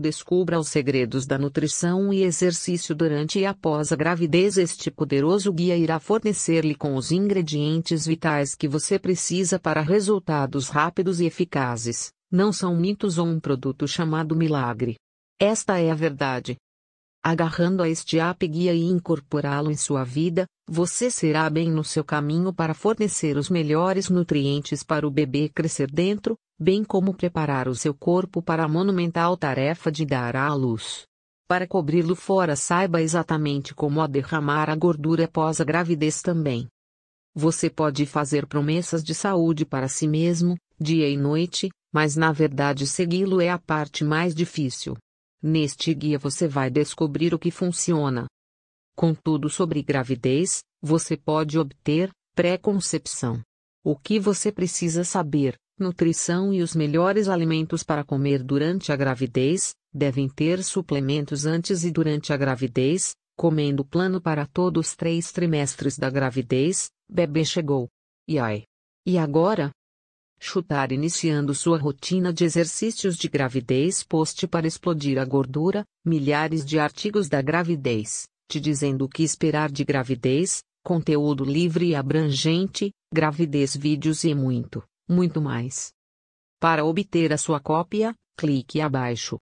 Descubra os segredos da nutrição e exercício durante e após a gravidez. Este poderoso guia irá fornecer-lhe com os ingredientes vitais que você precisa para resultados rápidos e eficazes. Não são mitos ou um produto chamado milagre. Esta é a verdade. Agarrando a este app guia e incorporá-lo em sua vida, você será bem no seu caminho para fornecer os melhores nutrientes para o bebê crescer dentro, bem como preparar o seu corpo para a monumental tarefa de dar à luz. Para cobri-lo fora, saiba exatamente como a derramar a gordura após a gravidez também. Você pode fazer promessas de saúde para si mesmo, dia e noite, mas na verdade segui-lo é a parte mais difícil. Neste guia você vai descobrir o que funciona. Contudo, sobre gravidez, você pode obter pré-concepção. O que você precisa saber, nutrição e os melhores alimentos para comer durante a gravidez, devem ter suplementos antes e durante a gravidez, comendo plano para todos os três trimestres da gravidez, bebê chegou. E ai! E agora? Chutar iniciando sua rotina de exercícios de gravidez post para explodir a gordura, milhares de artigos da gravidez, te dizendo o que esperar de gravidez, conteúdo livre e abrangente, gravidez vídeos e muito, muito mais. Para obter a sua cópia, clique abaixo.